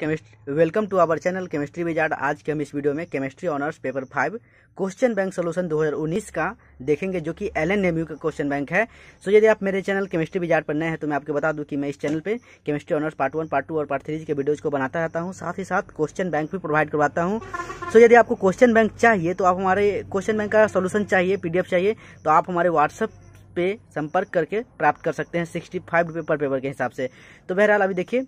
Chemistry welcome to our channel chemistry wizard आज के हम इस वीडियो में chemistry honours paper five question bank solution 2019 का देखेंगे जो कि एल एन नेम्यू का क्वेश्चन बैंक है सो so, यदि आप मेरे चैनल केमिस्ट्री विजार्ड पर नए हैं तो मैं आपको बता दूं कि मैं इस चैनल पे chemistry honours part one part two और पार्ट थ्री के वीडियोज को बनाता रहता हूँ साथ ही साथ क्वेश्चन बैंक भी प्रोवाइड करवाता हूँ सो so, यदि आपको क्वेश्चन बैंक चाहिए तो आप हमारे क्वेश्चन बैंक का सोल्यूशन चाहिए पीडीएफ चाहिए तो आप हमारे व्हाट्सअप पे संपर्क करके प्राप्त कर सकते हैं सिक्सटी फाइव रुपये पर पेपर के हिसाब से तो बहरहाल अभी देखिए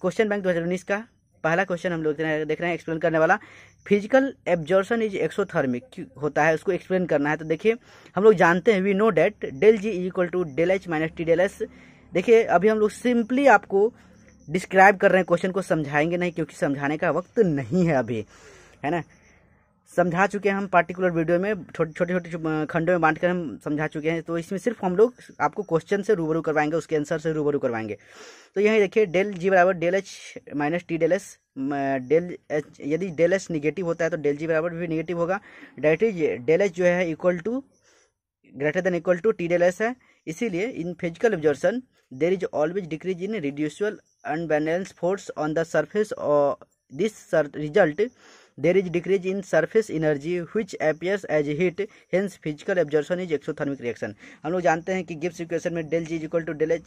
क्वेश्चन बैंक 2019 का पहला क्वेश्चन हम लोग देख रहे हैं एक्सप्लेन करने वाला फिजिकल एब्जॉर्शन इज एक्सोथर्मिक होता है उसको एक्सप्लेन करना है तो देखिए हम लोग जानते हैं we know that del G is equal to del H minus T del S देखिए अभी हम लोग सिंपली आपको डिस्क्राइब कर रहे हैं क्वेश्चन को समझाएंगे नहीं क्योंकि समझाने का वक्त नहीं है अभी है ना समझा चुके हैं हम पार्टिकुलर वीडियो में छोटे छोटे खंडों में बांटकर हम समझा चुके हैं तो इसमें सिर्फ हम लोग आपको क्वेश्चन से रूबरू करवाएंगे उसके आंसर से रूबरू करवाएंगे तो यही देखिए डेल जी बराबर del H minus T del S del H यदि डेल एच निगेटिव होता है तो डेल जी बराबर भी निगेटिव होगा डायरेक्टली डेल एच जो है equal to greater than equal to T del S है इसीलिए in physical observation there is always decrease in residual unbalance force on the surface this result there is decrease in surface energy which appears as heat hence physical absorption is exothermic reaction हम लोग जानते हैं कि Gibbs equation में del G is equal to del H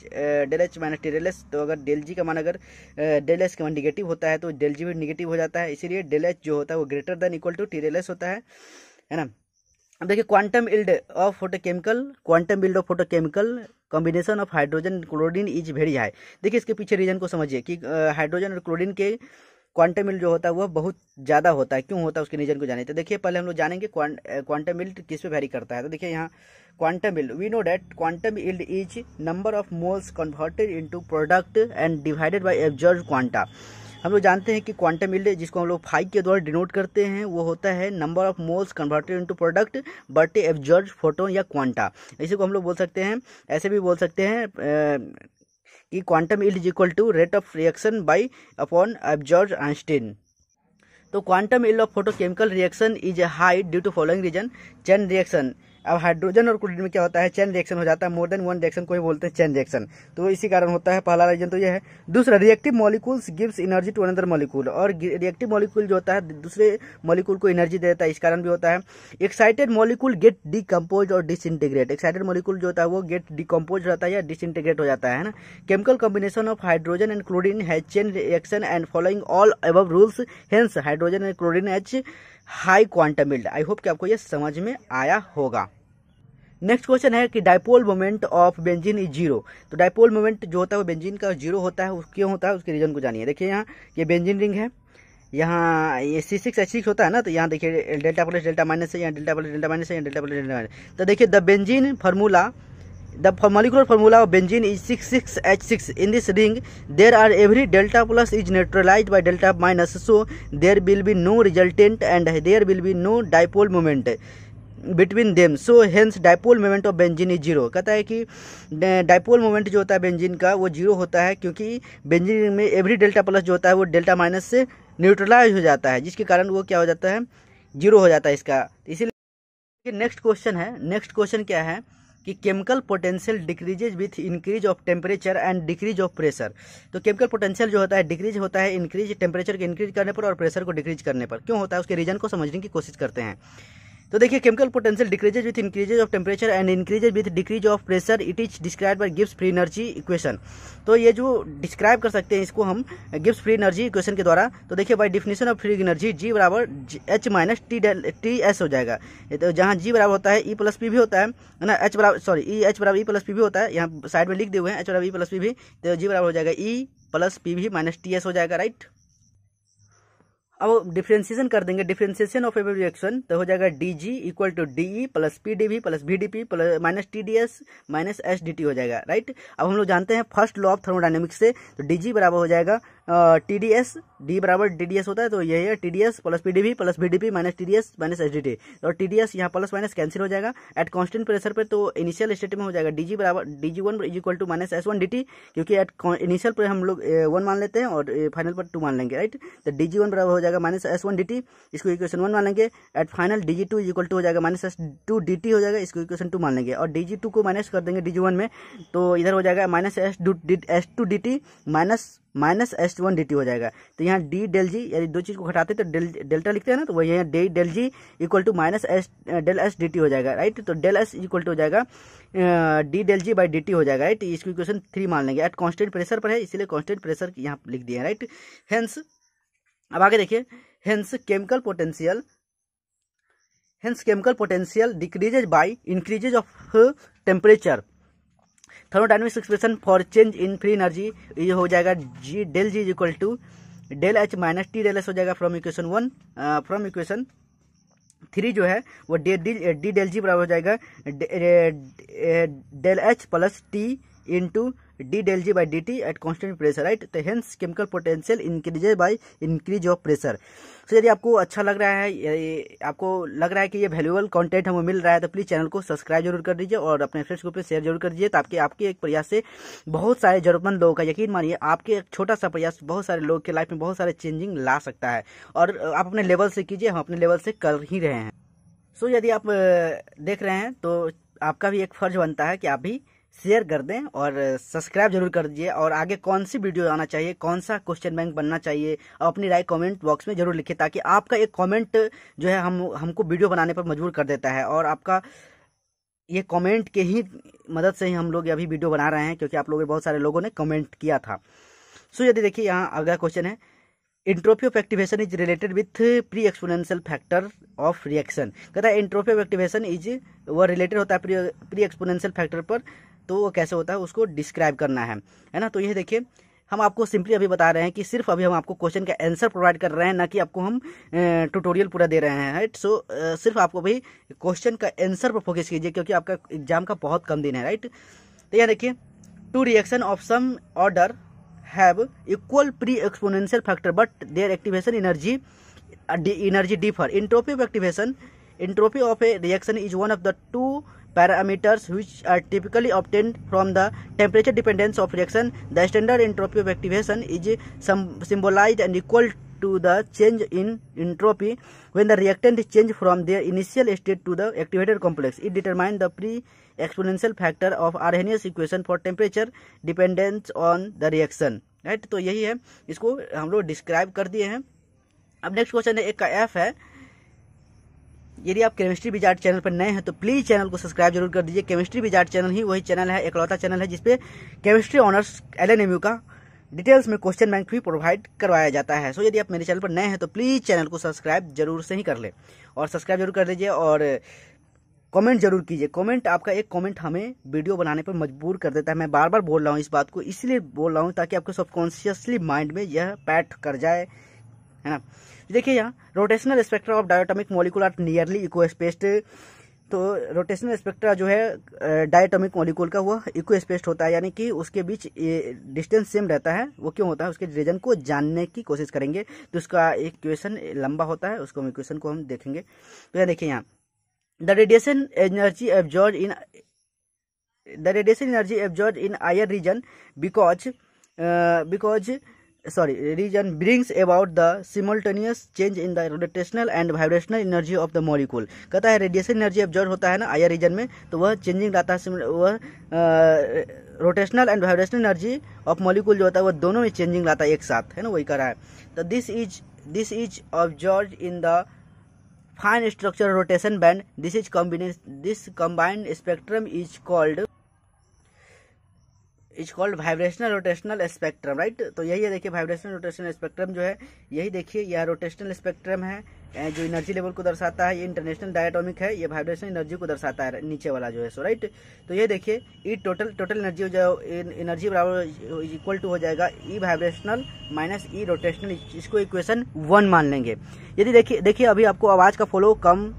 del H minus T del S तो अगर del जी का मान अगर डेल एस का मान निगेटिव होता है तो डेल जी भी निगेटिव हो जाता है इसीलिए डेल एच जो होता है वो greater than equal to T del S होता है है ना अब देखिए quantum yield of photochemical quantum yield of photochemical combination of hydrogen chlorine is very high देखिए इसके पीछे रीजन को समझिए कि हाइड्रोजन और क्लोरीन के क्वांटम इल्ड जो होता है वह बहुत ज़्यादा होता है क्यों होता है उसके रीजन को जाने तो देखिए पहले हम लोग जानेंगे क्वांटम मिल्ट किस पे वेरी करता है तो देखिए यहाँ quantum yield we know that quantum yield is number of moles converted into product and divided by absorbed quanta हम लोग जानते हैं कि क्वांटम इल्ड जिसको हम लोग फाइव के द्वारा डिनोट करते हैं वो होता है number of moles converted into product but absorbed photon या क्वांटा इसी को हम लोग बोल सकते हैं ऐसे भी बोल सकते हैं कि quantum yield is equal to rate of reaction by upon absorbed Einstein तो quantum yield of photochemical reaction is high due to following reason chain reaction अब हाइड्रोजन और क्लोरीन में क्या होता है चैन रिएक्शन हो जाता है मोर देन वन रिएक्शन को ही बोलते हैं चैन रिएक्शन तो इसी कारण होता है पहला रीजन तो यह है दूसरा reactive molecules gives energy to another molecule और रिएक्टिव मॉलिक्यूल जो होता है दूसरे मॉलिक्यूल को एनर्जी देता है इस कारण भी होता है एक्साइटेड मॉलिक्यूल गेट डिकम्पोज और डिसइंटीग्रेट एक्साइटेड मॉलिक्यूल जो होता है वो गेट डिकम्पोज रहता है या डिसइंटीग्रेट हो जाता है ना chemical combination of hydrogen and chlorine has chain reaction and following all above rules hence hydrogen and chlorine has high quantum yield I hope कि आपको यह समझ में आया होगा नेक्स्ट क्वेश्चन है कि dipole moment of benzene is zero तो डायपोल मोमेंट जो होता है वो बेंजीन का जीरो होता है क्यों होता है उसके रीजन को जानिए देखिए यहाँ ये बेंजीन रिंग है यहाँ ये सी सिक्स एच सिक्स होता है ना तो यहाँ देखिए डेल्टा प्लस डेल्टा माइनस है यहाँ डेल्टा प्लस डेल्टा माइनस है यहाँ डेल्टा प्लस डेल्टा माइनस तो देखिए the benzene formula The molecular formula of benzene is 66H6. In this ring, there are every delta plus is neutralized by delta minus, so there will be no resultant and there will be no dipole moment. Between them so hence dipole moment of benzene is zero कहता है कि dipole moment जो होता है benzene का वो zero होता है क्योंकि बेंजिन में एवरी डेल्टा प्लस जो होता है वो डेल्टा माइनस से न्यूट्रलाइज हो जाता है जिसके कारण वो क्या हो जाता है जीरो हो जाता है इसका इसीलिए नेक्स्ट क्वेश्चन है नेक्स्ट क्वेश्चन क्या है कि chemical potential decreases with increase of temperature and decrease of pressure तो केमिकल पोटेंशियल जो होता है डिक्रीज होता है इंक्रीज टेम्परेचर को इंक्रीज करने पर और प्रेशर को डिक्रीज करने पर क्यों होता है उसके रीजन को समझने की कोशिश करते हैं तो देखिए chemical potential decreases with increases of temperature and increases with decrease of pressure it is describe by Gibbs free energy equation तो ये जो डिस्क्राइब कर सकते हैं इसको हम गिप्स फ्री एनर्जी इक्वेशन के द्वारा तो देखिए by definition of free energy G बराबर H minus T T S हो जाएगा तो जहाँ जी बराबर होता है ई प्लस पी भी होता है ना एच बराबर सॉरी ई एच बराबर ई प्लस पी भी होता है यहाँ साइड में लिख दिए हुए हैं एच बराबर ई प्लस पी भी तो जी बराबर हो जाएगा E plus P V minus T S हो जाएगा राइट अब डिफ्रेंसिएशन कर देंगे डिफ्रेंसिएशन ऑफ एवरी रिएक्शन तो हो जाएगा D G equal to D E plus P D V plus V D P plus minus T D S minus S D T हो जाएगा राइट अब हम लोग जानते हैं फर्स्ट लॉ ऑफ थर्मोडाइनमिक्स से तो डी जी बराबर हो जाएगा टी डी एस डी बराबर डी डी एस होता है तो यही है T D S plus P D P plus B D P minus T D S minus H D T और टी डी एस यहाँ प्लस माइनस कैंसिल हो जाएगा एट कॉन्स्टेंट प्रेशर पे तो इनिशियल स्टेट में हो जाएगा डी जी बराबर D G one is equal to minus S one D T क्योंकि एट इनिशियल पर हम लोग वन मान लेते हैं और फाइनल पर टू मान लेंगे राइट तो डी जी वन बराबर हो जाएगा minus S one D T इसको इक्वेशन वन मान लेंगे at final D G two equal to हो जाएगा minus S two D T हो जाएगा इसको इक्वेशन टू मान लेंगे और डी जी टू को माइनस कर देंगे डी जी वन में तो इधर हो जाएगा minus S two D T minus minus S one D T हो जाएगा तो यहाँ डी डेल जी यदि दो चीज़ को घटाते तो डेल डेल्टा लिखते हैं ना तो वही यहाँ D del G equal to minus S del S D T हो जाएगा राइट तो डेल एस इक्वल टू हो जाएगा D del G by D T हो जाएगा राइट इसको इक्वेशन थ्री मान लेंगे एट कॉन्स्टेंट प्रेशर पर है इसलिए कॉन्स्टेंट प्रेशर यहाँ लिख दिए राइट हेंस अब आगे देखिए hence chemical potential hence chemical potential decreases by increases of temperature thermodynamics expression for change in free energy ये हो जाएगा G del G is equal to del H minus T del S हो जाएगा from equation one from equation three जो है वो D D del G बराबर हो जाएगा del H plus T into del G by D T at constant pressure right तो hence chemical potential increase by increase of pressure so यदि आपको अच्छा लग रहा है आपको लग रहा है कि ये वैल्यूबल कंटेंट हमें मिल रहा है तो प्लीज चैनल को सब्सक्राइब जरूर कर दीजिए और अपने फ्रेंड्स ग्रुप में शेयर जरूर कर दीजिए ताकि आपके एक प्रयास से बहुत सारे जरूरतमंद लोगों का यकीन मानिए आपके एक छोटा सा प्रयास बहुत सारे लोग के लाइफ में बहुत सारे चेंजिंग ला सकता है और आप अपने लेवल से कीजिए हम अपने लेवल से कर ही रहे हैं सो यदि आप देख रहे हैं तो आपका भी एक फर्ज बनता है कि आप भी शेयर कर दें और सब्सक्राइब जरूर कर दीजिए और आगे कौन सी वीडियो आना चाहिए कौन सा क्वेश्चन बैंक बनना चाहिए और अपनी राय कमेंट बॉक्स में जरूर लिखिए ताकि आपका एक कमेंट जो है हम हमको वीडियो बनाने पर मजबूर कर देता है और आपका ये कमेंट के ही मदद से ही हम लोग अभी वीडियो बना रहे हैं क्योंकि आप लोग बहुत सारे लोगों ने कॉमेंट किया था सो यदि देखिए यहाँ अगला क्वेश्चन है entropy of activation is related with pre exponential factor of reaction कहता है इंट्रोपी ऑफ एक्टिवेशन इज वह रिलेटेड होता है प्री एक्सपोनेंशियल फैक्टर पर तो वो कैसे होता है उसको डिस्क्राइब करना है है ना तो ये देखिए हम आपको सिंपली अभी बता रहे हैं कि सिर्फ अभी हम आपको क्वेश्चन का आंसर प्रोवाइड कर रहे हैं ना कि आपको हम ट्यूटोरियल पूरा दे रहे हैं राइट सो so, सिर्फ आपको अभी क्वेश्चन का आंसर पर फोकस कीजिए क्योंकि आपका एग्जाम का बहुत कम दिन है राइट तो यह देखिए two reaction of same order have equal pre exponential factor but their activation energy energy differ entropy of activation entropy of a reaction is one of the two parameters which are typically obtained from the temperature dependence of reaction. The standard entropy of activation is symbolized and equal to the change in entropy when the reactant is changed from their initial state to the activated complex. It determines the pre-exponential factor of Arrhenius equation for temperature dependence on the reaction. Right right? तो यही है इसको हम लोग describe कर दिए हैं अब नेक्स्ट क्वेश्चन है एक का एफ है यदि आप केमिस्ट्री बिजार्ट चैनल पर नए हैं तो प्लीज चैनल को सब्सक्राइब जरूर कर दीजिए केमिस्ट्री बिजार्ट चैनल ही वही चैनल है एकलौता चैनल है जिसपे केमिस्ट्री ऑनर्स एल का डिटेल्स में क्वेश्चन बैंक भी प्रोवाइड करवाया जाता है सो so, यदि आप मेरे चैनल पर नए हैं तो प्लीज़ चैनल को सब्सक्राइब जरूर से ही कर ले और सब्सक्राइब जरूर कर दीजिए और कमेंट जरूर कीजिए कमेंट आपका एक कमेंट हमें वीडियो बनाने पर मजबूर कर देता है मैं बार बार बोल रहा हूँ इस बात को इसलिए बोल रहा हूँ ताकि आपके सबकॉन्शियसली माइंड में यह पैठ कर जाए है ना देखिए यहाँ rotational spectra of diatomic molecule are nearly equally spaced तो रोटेशनल स्पेक्ट्रा जो है डायटोमिक मॉलिक्यूल का हुआ इको स्पेस्ट होता है यानी कि उसके बीच डिस्टेंस सेम रहता है वो क्यों होता है उसके रीजन को जानने की कोशिश करेंगे तो उसका एक क्वेश्चन लंबा होता है उसको इक्वेशन को हम देखेंगे तो देखिए यहाँ the radiation energy absorb in the radiation energy absorb in IR region because because sorry region brings about the simultaneous change in the rotational and vibrational energy of the molecule कहता है radiation energy observe होता है ना आयर reason में तो वह changing रहता है वह rotational and vibrational energy of molecule जो होता है वह दोनों में चेंजिंग रहता है एक साथ है ना वही कर रहा है तो this is this is observe in the fine structure rotation band this is combination this combined spectrum is called is called vibrational rotational spectrum right तो यही है देखिए वाइब्रेशनल रोटेशनल स्पेक्ट्रम जो है यही देखिए यह रोटेशनल स्पेक्ट्रम है जो एनर्जी लेवल को दर्शाता है ये इंटरनेशनल डायटोमिक है ये वाइब्रेशन एनर्जी को दर्शाता है नीचे वाला जो है सो राइट तो ये देखिए ई टोटल टोटल एनर्जी जो एनर्जी बराबर इक्वल टू हो जाएगा E vibrational minus E rotational इसको इक्वेशन वन मान लेंगे यदि देखिए देखिए अभी आपको आवाज़ का फॉलो कम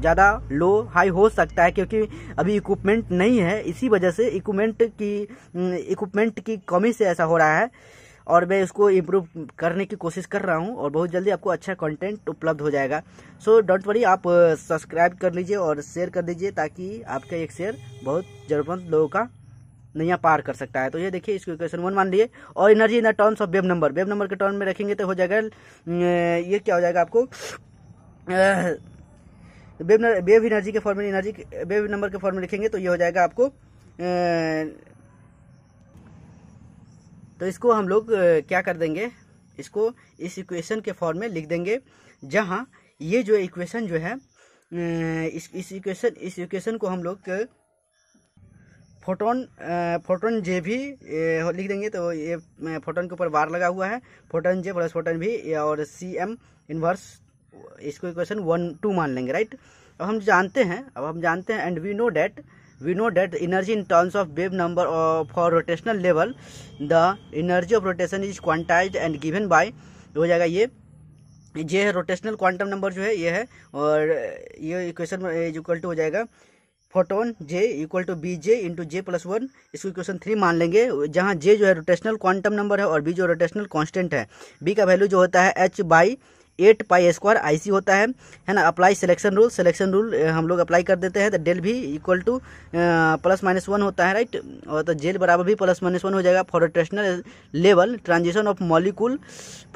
ज़्यादा लो हाई हो सकता है क्योंकि अभी इक्विपमेंट नहीं है इसी वजह से इक्विपमेंट की इक्विपमेंट हम्म, की कमी से ऐसा हो रहा है और मैं इसको इम्प्रूव करने की कोशिश कर रहा हूँ और बहुत जल्दी आपको अच्छा कंटेंट उपलब्ध हो जाएगा सो डोंट वरी आप सब्सक्राइब कर लीजिए और शेयर कर दीजिए ताकि आपका एक शेयर बहुत ज़रूरतमंद लोगों का नया पार कर सकता है तो ये देखिए इसको क्वेश्चन वन मान लिए और energy in the terms of wave number wave number के टर्म में रखेंगे तो हो जाएगा ये क्या हो जाएगा आपको तो वेव वेव एनर्जी के फॉर्म में एनर्जी वेव नंबर के फॉर्म में लिखेंगे तो ये हो जाएगा आपको तो इसको हम लोग क्या कर देंगे इसको इस इक्वेशन के फॉर्म में लिख देंगे जहाँ ये जो इक्वेशन जो है इस इस इक्वेशन इस इक्वेशन को हम लोग फोटोन फोटोन जे भी लिख देंगे तो ये फोटोन के ऊपर बार लगा हुआ है फोटोन जे प्लस फोटोन भी और सी एम इनवर्स इसको इक्वेशन वन टू मान लेंगे राइट अब हम जानते हैं अब हम जानते हैं and we know that we know that energy in terms of wave number for rotational level the energy of rotation is is and given by हो जाएगा ये ये है रोटेशनल क्वांटम नंबर जो है ये है और ये इक्वेशन इज इक्वल टू हो जाएगा photon J equal to B J into J plus one इसको इक्वेशन थ्री मान लेंगे जहाँ जे जो है रोटेशनल क्वांटम नंबर है और बी जो रोटेशनल कांस्टेंट है बी का वैल्यू जो होता है H by eight pi square I C है है ना apply selection rule selection rule हम लोग अप्लाई कर देते हैं तो del B equal to plus minus one होता है राइट और तो जेल बराबर भी प्लस माइनस वन हो जाएगा for rotational level transition of molecule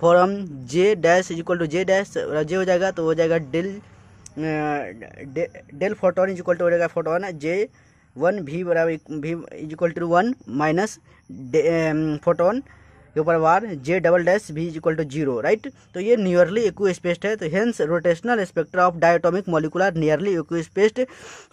from J dash equal to J dash J हो जाएगा तो हो जाएगा del del photon equal to हो जाएगा फोटोन जे वन भी बराबर भी equal to one minus photon के ऊपर वार जे डबल डैश भी इक्वल टू जीरो राइट तो ये नियरली इक्व स्पेस्ट है तो hence rotational spectra of diatomic molecular nearly equispaced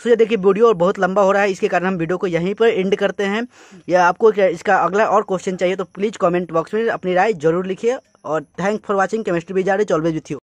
so ये देखिए वीडियो बहुत लंबा हो रहा है इसके कारण हम वीडियो को यहीं पर एंड करते हैं या आपको इसका अगला और क्वेश्चन चाहिए तो प्लीज़ कॉमेंट बॉक्स में अपनी राय जरूर लिखिए और थैंक फॉर वॉचिंग केमिस्ट्री भी जा रही ऑलवेज विथ यू